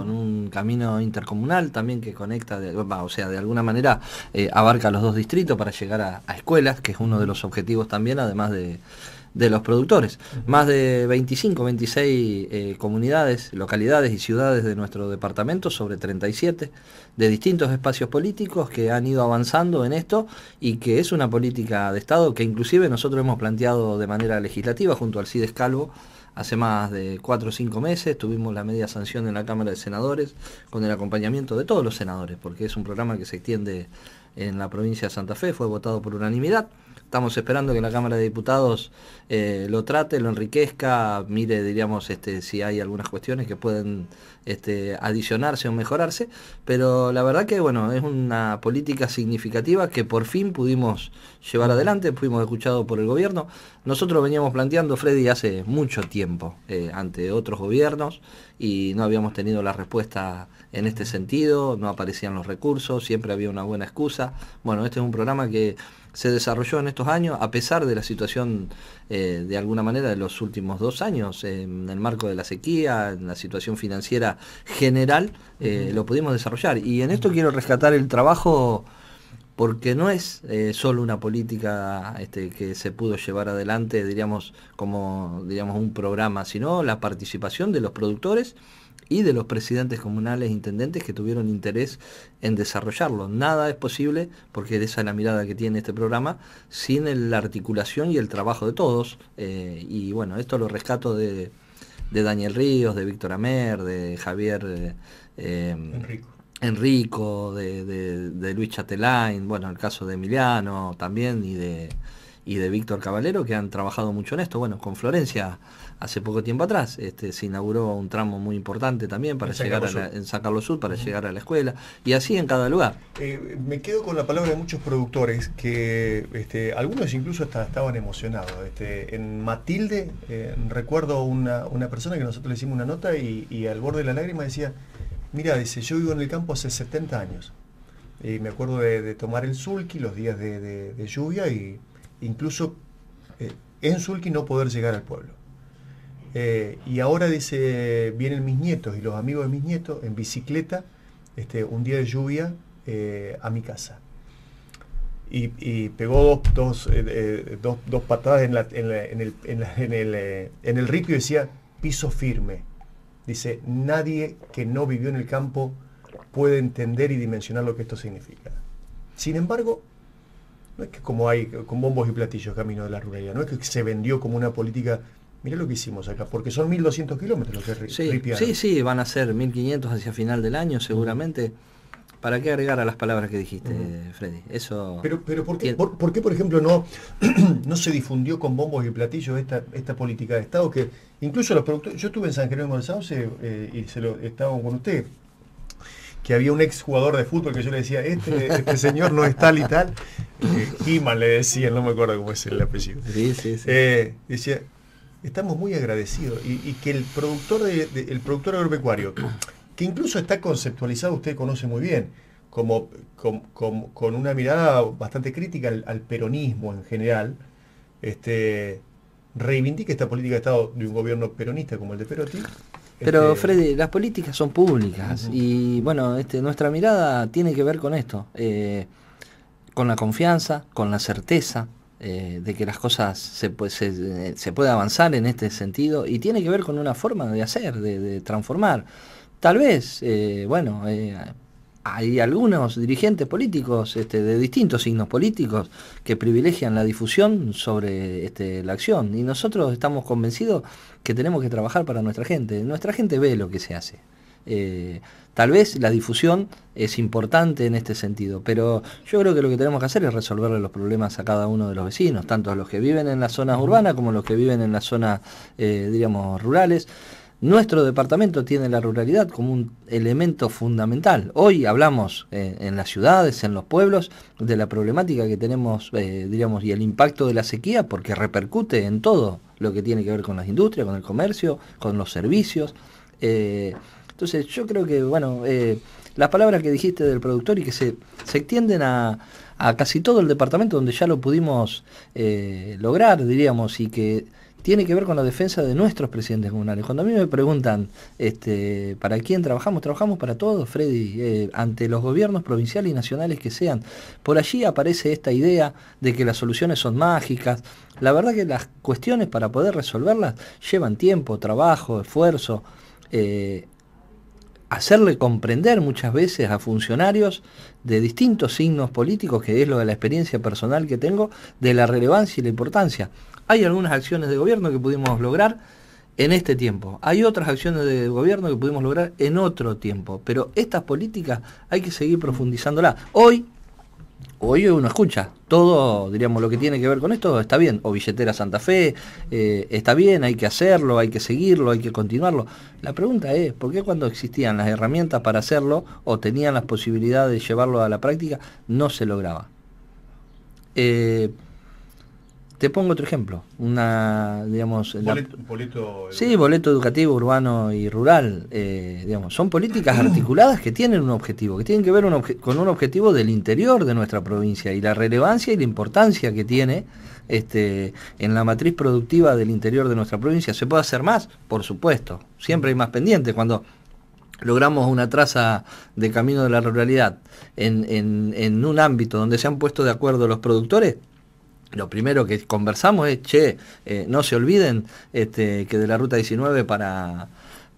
con un camino intercomunal también que conecta, o sea, de alguna manera eh, abarca los dos distritos para llegar a, escuelas, que es uno de los objetivos también, además de los productores. Más de 25, 26 eh, comunidades, localidades y ciudades de nuestro departamento, sobre 37, de distintos espacios políticos que han ido avanzando en esto y que es una política de Estado que inclusive nosotros hemos planteado de manera legislativa junto al CIDES Calvo Hace más de cuatro o cinco meses tuvimos la media sanción en la Cámara de Senadores con el acompañamiento de todos los senadores, porque es un programa que se extiende en la provincia de Santa Fe, fue votado por unanimidad. Estamos esperando que la Cámara de Diputados eh, lo trate, lo enriquezca, mire, diríamos, este, si hay algunas cuestiones que pueden este, adicionarse o mejorarse, pero la verdad que, bueno, es una política significativa que por fin pudimos llevar adelante, fuimos escuchados por el gobierno. Nosotros veníamos planteando, Freddy, hace mucho tiempo, eh, ante otros gobiernos, y no habíamos tenido la respuesta en este sentido, no aparecían los recursos, siempre había una buena excusa bueno, este es un programa que se desarrolló en estos años, a pesar de la situación, eh, de alguna manera, de los últimos dos años, en el marco de la sequía, en la situación financiera general, eh, lo pudimos desarrollar. Y en esto quiero rescatar el trabajo porque no es eh, solo una política este, que se pudo llevar adelante, diríamos, como diríamos un programa, sino la participación de los productores y de los presidentes comunales, intendentes que tuvieron interés en desarrollarlo. Nada es posible, porque esa es la mirada que tiene este programa, sin la articulación y el trabajo de todos. Eh, y bueno, esto lo rescato de, Daniel Ríos, de Víctor Amer, de Javier eh, em, Enrico. de, Luis Chatelain, bueno, el caso de Emiliano también y de y de Víctor Caballero, que han trabajado mucho en esto. Bueno, con Florencia hace poco tiempo atrás. Este, se inauguró un tramo muy importante también para en llegar en San Carlos Sur, para llegar a la escuela, y así en cada lugar. Eh, me quedo con la palabra de muchos productores que este, algunos incluso estaban emocionados. Este, en Matilde eh, recuerdo una, una, persona que nosotros le hicimos una nota y, al borde de la lágrima decía, mira, dice, yo vivo en el campo hace 70 años. Y eh, me acuerdo de, tomar el sulky los días de, lluvia e incluso en sulky no poder llegar al pueblo. Eh, y ahora dice, vienen mis nietos y los amigos de mis nietos en bicicleta, este, un día de lluvia, eh, a mi casa. Y, pegó eh, dos, patadas en, el, en el ripio y decía, piso firme. Dice, nadie que no vivió en el campo puede entender y dimensionar lo que esto significa. Sin embargo, no es que como hay con bombos y platillos camino de la ruralidad, no es que se vendió como una política Mirá lo que hicimos acá, porque son 1.200 kilómetros los que sí, ripiaron. Sí, sí, van a ser 1.500 hacia final del año seguramente. ¿Para qué agregar a las palabras que dijiste, Freddy? Eso. Pero, pero ¿por, qué, por, ejemplo, no, no se difundió con bombos y platillos esta, esta política de Estado? Que incluso los productores. Yo estuve en San Jerónimo del Sauce eh, y se lo estaba con usted, que había un ex de fútbol que yo le decía, este, este señor no es tal y tal. Eh, le decía, no me acuerdo cómo es el apellido. Sí, sí, sí. Eh, decía, estamos muy agradecidos. Y, que el productor, de, el productor agropecuario, que incluso está conceptualizado, usted conoce muy bien, como, con una mirada bastante crítica al, peronismo en general, este, reivindica esta política de Estado de un gobierno peronista como el de Perotti. Pero este, Freddy, las políticas son públicas y bueno, este, nuestra mirada tiene que ver con esto, eh, con la confianza, con la certeza, eh, de que las cosas eh, se, puede avanzar en este sentido y tiene que ver con una forma de hacer, de, transformar. Tal vez, eh, bueno, hay algunos dirigentes políticos este, de distintos signos políticos que privilegian la difusión sobre este, la acción y nosotros estamos convencidos que tenemos que trabajar para nuestra gente. Nuestra gente ve lo que se hace. Eh, tal vez la difusión es importante en este sentido, pero yo creo que lo que tenemos que hacer es resolverle los problemas a cada uno de los vecinos, tanto a los que viven en las zonas urbanas como a los que viven en las zonas, eh, diríamos, rurales. Nuestro departamento tiene la ruralidad como un elemento fundamental. Hoy hablamos eh, en las ciudades, en los pueblos, de la problemática que tenemos, diríamos, y el impacto de la sequía, porque repercute en todo lo que tiene que ver con las industrias, con el comercio, con los servicios. Entonces yo creo que, bueno, eh, las palabras que dijiste del productor y que se, se extienden a, casi todo el departamento donde ya lo pudimos eh, lograr, diríamos, y que tiene que ver con la defensa de nuestros presidentes comunales. Cuando a mí me preguntan este, para quién trabajamos, trabajamos para todos, Freddy, eh, ante los gobiernos provinciales y nacionales que sean. Por allí aparece esta idea de que las soluciones son mágicas. La verdad que las cuestiones para poder resolverlas llevan tiempo, trabajo, esfuerzo hacerle comprender muchas veces a funcionarios de distintos signos políticos, que es lo de la experiencia personal que tengo, de la relevancia y la importancia. Hay algunas acciones de gobierno que pudimos lograr en este tiempo, hay otras acciones de gobierno que pudimos lograr en otro tiempo, pero estas políticas hay que seguir profundizándolas. Hoy Oye, uno escucha todo, diríamos, lo que tiene que ver con esto está bien, o billetera Santa Fe, eh, está bien, hay que hacerlo, hay que seguirlo, hay que continuarlo. La pregunta es, ¿por qué cuando existían las herramientas para hacerlo o tenían las posibilidades de llevarlo a la práctica, no se lograba? Eh, te pongo otro ejemplo, una, digamos... Boleto, sí, boleto educativo urbano y rural, eh, digamos, son políticas articuladas que tienen un objetivo, que tienen que ver con un objetivo del interior de nuestra provincia y la relevancia y la importancia que tiene este, en la matriz productiva del interior de nuestra provincia. ¿Se puede hacer más? Por supuesto, siempre hay más pendiente. Cuando logramos una traza de camino de la ruralidad en, en, en un ámbito donde se han puesto de acuerdo los productores, lo primero que conversamos es, che, eh, no se olviden este, que de la Ruta 19 para,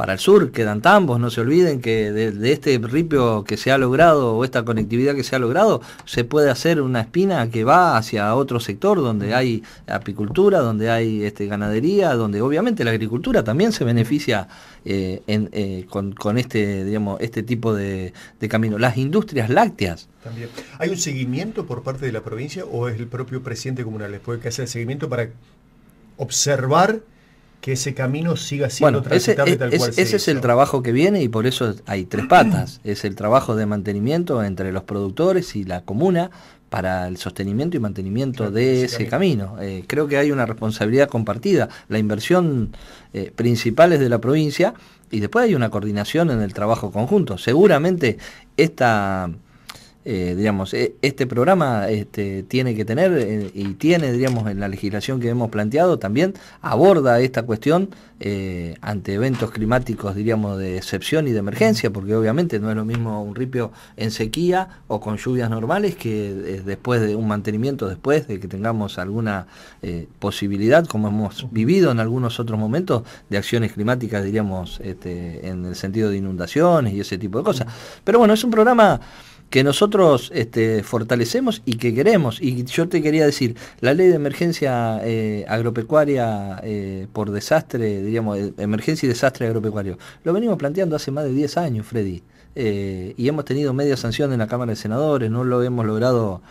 para el sur, quedan tambos, no se olviden que de, este ripio que se ha logrado o esta conectividad que se ha logrado, se puede hacer una espina que va hacia otro sector donde hay apicultura, donde hay este, ganadería, donde obviamente la agricultura también se beneficia eh, eh, con, este, digamos, este tipo de, camino. Las industrias lácteas. También. ¿Hay un seguimiento por parte de la provincia o es el propio presidente comunal después que hace el seguimiento para observar? que ese camino siga siendo bueno, ese, es, e, tal cual Ese es el trabajo que viene y por eso hay tres patas. es el trabajo de mantenimiento entre los productores y la comuna para el sostenimiento y mantenimiento de ese camino. Eh, creo que hay una responsabilidad compartida. La inversión eh, principal es de la provincia y después hay una coordinación en el trabajo conjunto. Seguramente esta eh, digamos, e, este programa este, tiene que tener eh, y tiene, diríamos, en la legislación que hemos planteado también aborda esta cuestión eh, ante eventos climáticos, diríamos, de excepción y de emergencia, porque obviamente no es lo mismo un ripio en sequía o con lluvias normales que después de un mantenimiento, después de que tengamos alguna posibilidad, como hemos vivido en algunos otros momentos, de acciones climáticas, diríamos, este, en el sentido de inundaciones y ese tipo de cosas. Pero bueno, es un programa que nosotros este, fortalecemos y que queremos. Y yo te quería decir, la ley de emergencia eh, agropecuaria eh, por desastre, diríamos, e, emergencia y desastre agropecuario, lo venimos planteando hace más de 10 años, Freddy. Eh, y hemos tenido media sanción en la Cámara de Senadores, no lo hemos logrado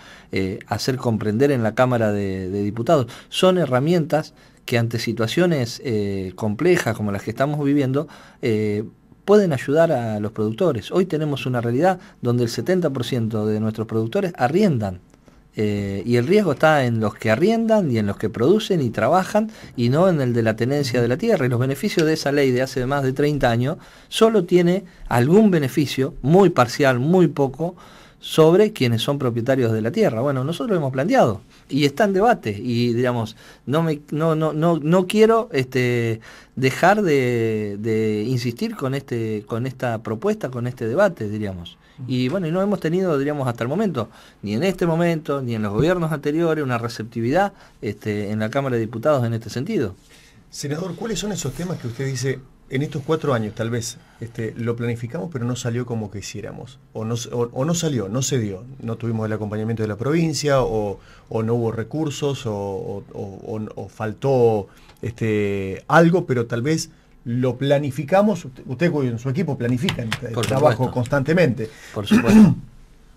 hacer comprender en la Cámara de, Diputados. Son herramientas que ante situaciones complejas como las que estamos viviendo, pueden ayudar a los productores. Hoy tenemos una realidad donde el 70% de nuestros productores arriendan. Eh, y el riesgo está en los que arriendan y en los que producen y trabajan y no en el de la tenencia de la tierra. Y los beneficios de esa ley de hace más de 30 años solo tiene algún beneficio, muy parcial, muy poco, sobre quienes son propietarios de la tierra. Bueno, nosotros lo hemos planteado y está en debate y digamos, no me no no no quiero este, dejar de, insistir con este con esta propuesta, con este debate, diríamos. Y bueno, y no hemos tenido, diríamos, hasta el momento, ni en este momento, ni en los gobiernos anteriores, una receptividad este, en la Cámara de Diputados en este sentido. Senador, ¿cuáles son esos temas que usted dice en estos cuatro años tal vez este, lo planificamos, pero no salió como quisiéramos, o no, o, no salió, no se dio, no tuvimos el acompañamiento de la provincia, o, no hubo recursos, o, faltó este, algo, pero tal vez lo planificamos, ustedes usted, en su equipo planifican el trabajo constantemente. Por supuesto.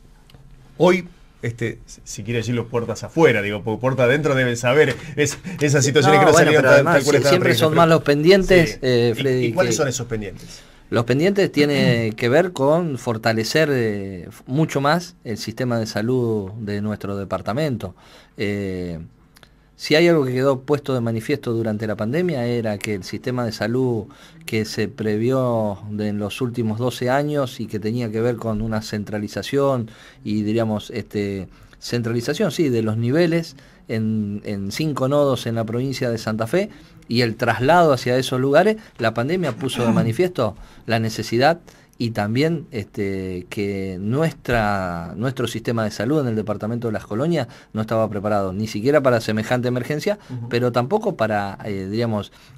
Hoy este, si quiere decir los puertas afuera, digo, porque puerta adentro deben saber es, esas situaciones que no salieron Siempre son más los pendientes, eh, Freddy. ¿Y, cuáles son esos pendientes? Los pendientes tiene que ver con fortalecer eh, mucho más el sistema de salud de nuestro departamento. Eh, si hay algo que quedó puesto de manifiesto durante la pandemia era que el sistema de salud que se previó en los últimos 12 años y que tenía que ver con una centralización y diríamos este centralización sí de los niveles en, en cinco nodos en la provincia de Santa Fe y el traslado hacia esos lugares, la pandemia puso de manifiesto la necesidad y también este, que nuestra, nuestro sistema de salud en el departamento de las colonias no estaba preparado ni siquiera para semejante emergencia, pero tampoco para, eh,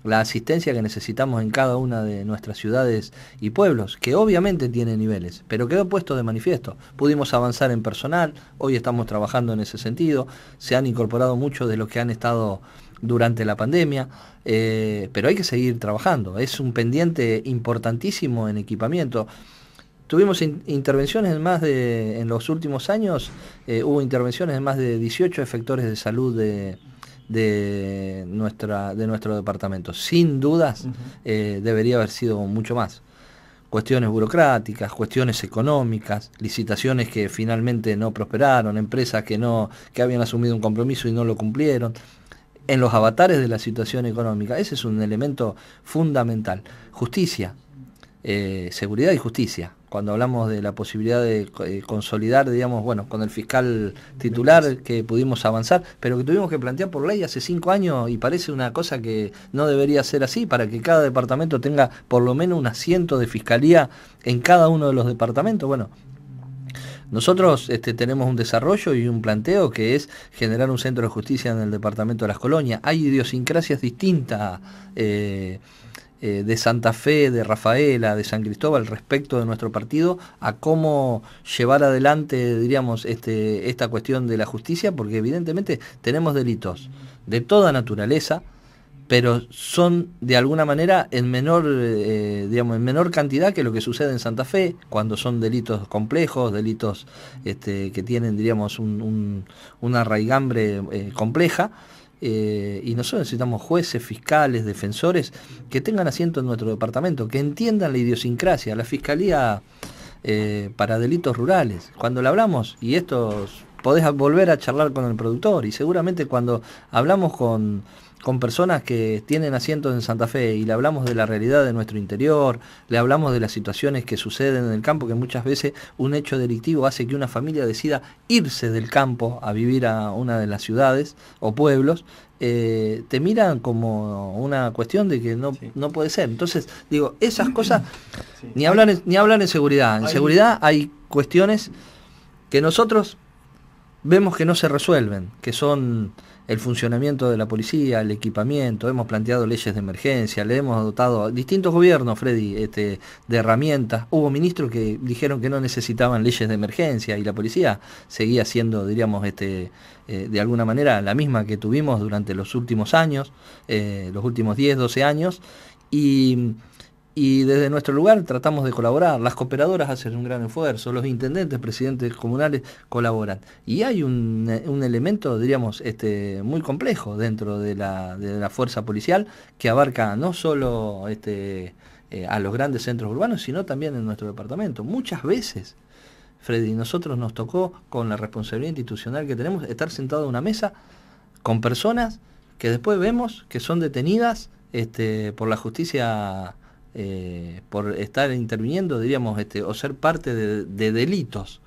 la asistencia que necesitamos en cada una de nuestras ciudades y pueblos, que obviamente tiene niveles, pero quedó puesto de manifiesto. Pudimos avanzar en personal, hoy estamos trabajando en ese sentido, se han incorporado muchos de los que han estado durante la pandemia, eh, pero hay que seguir trabajando. Es un pendiente importantísimo en equipamiento. Tuvimos intervenciones en más de, en los últimos años, eh, hubo intervenciones en más de 18 efectores de salud de, nuestra, de nuestro departamento. Sin dudas, eh, debería haber sido mucho más. Cuestiones burocráticas, cuestiones económicas, licitaciones que finalmente no prosperaron, empresas que, no, que habían asumido un compromiso y no lo cumplieron en los avatares de la situación económica. Ese es un elemento fundamental. Justicia, eh, seguridad y justicia. Cuando hablamos de la posibilidad de eh, consolidar, digamos, bueno, con el fiscal titular que pudimos avanzar, pero que tuvimos que plantear por ley hace cinco años y parece una cosa que no debería ser así, para que cada departamento tenga por lo menos un asiento de fiscalía en cada uno de los departamentos. Bueno, nosotros este, tenemos un desarrollo y un planteo que es generar un centro de justicia en el departamento de las colonias. Hay idiosincrasias distintas eh, eh, de Santa Fe, de Rafaela, de San Cristóbal respecto de nuestro partido a cómo llevar adelante, diríamos, este, esta cuestión de la justicia, porque evidentemente tenemos delitos de toda naturaleza pero son de alguna manera en menor, eh, digamos, en menor cantidad que lo que sucede en Santa Fe, cuando son delitos complejos, delitos este, que tienen, diríamos, una raigambre eh, compleja. Eh, y nosotros necesitamos jueces, fiscales, defensores que tengan asiento en nuestro departamento, que entiendan la idiosincrasia, la fiscalía para delitos rurales. Cuando le hablamos, y esto podés volver a charlar con el productor, y seguramente cuando hablamos con con personas que tienen asientos en Santa Fe y le hablamos de la realidad de nuestro interior, le hablamos de las situaciones que suceden en el campo, que muchas veces un hecho delictivo hace que una familia decida irse del campo a vivir a una de las ciudades o pueblos, eh, te miran como una cuestión de que no, no puede ser. Entonces, digo, esas cosas, ni, hablan en, ni hablan en seguridad, en seguridad hay cuestiones que nosotros vemos que no se resuelven, que son el funcionamiento de la policía, el equipamiento, hemos planteado leyes de emergencia, le hemos dotado distintos gobiernos, Freddy, este, de herramientas. Hubo ministros que dijeron que no necesitaban leyes de emergencia y la policía seguía siendo, diríamos, este, eh, de alguna manera la misma que tuvimos durante los últimos años, eh, los últimos 10, 12 años. Y y desde nuestro lugar tratamos de colaborar. Las cooperadoras hacen un gran esfuerzo, los intendentes, presidentes comunales colaboran. Y hay un, elemento, diríamos, este, muy complejo dentro de la, de la fuerza policial que abarca no solo este, eh, a los grandes centros urbanos, sino también en nuestro departamento. Muchas veces, Freddy, nosotros nos tocó, con la responsabilidad institucional que tenemos, estar sentado a una mesa con personas que después vemos que son detenidas este, por la justicia eh, por estar interviniendo, diríamos, este, o ser parte de, delitos.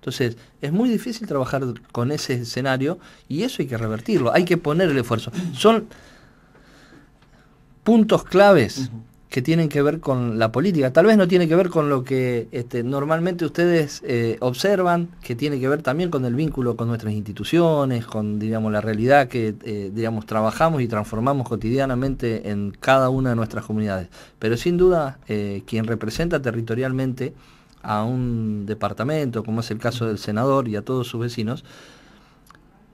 Entonces, es muy difícil trabajar con ese escenario y eso hay que revertirlo, hay que poner el esfuerzo. Son puntos claves que tienen que ver con la política. Tal vez no tiene que ver con lo que este, normalmente ustedes eh, observan, que tiene que ver también con el vínculo con nuestras instituciones, con digamos la realidad que eh, digamos trabajamos y transformamos cotidianamente en cada una de nuestras comunidades. Pero sin duda, eh, quien representa territorialmente a un departamento, como es el caso del senador y a todos sus vecinos,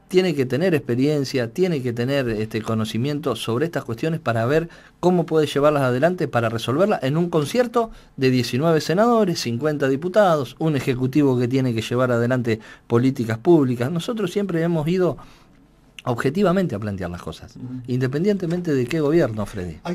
tiene que tener experiencia, tiene que tener este conocimiento sobre estas cuestiones para ver cómo puede llevarlas adelante para resolverlas en un concierto de 19 senadores, 50 diputados, un ejecutivo que tiene que llevar adelante políticas públicas. Nosotros siempre hemos ido objetivamente a plantear las cosas, independientemente de qué gobierno, Freddy.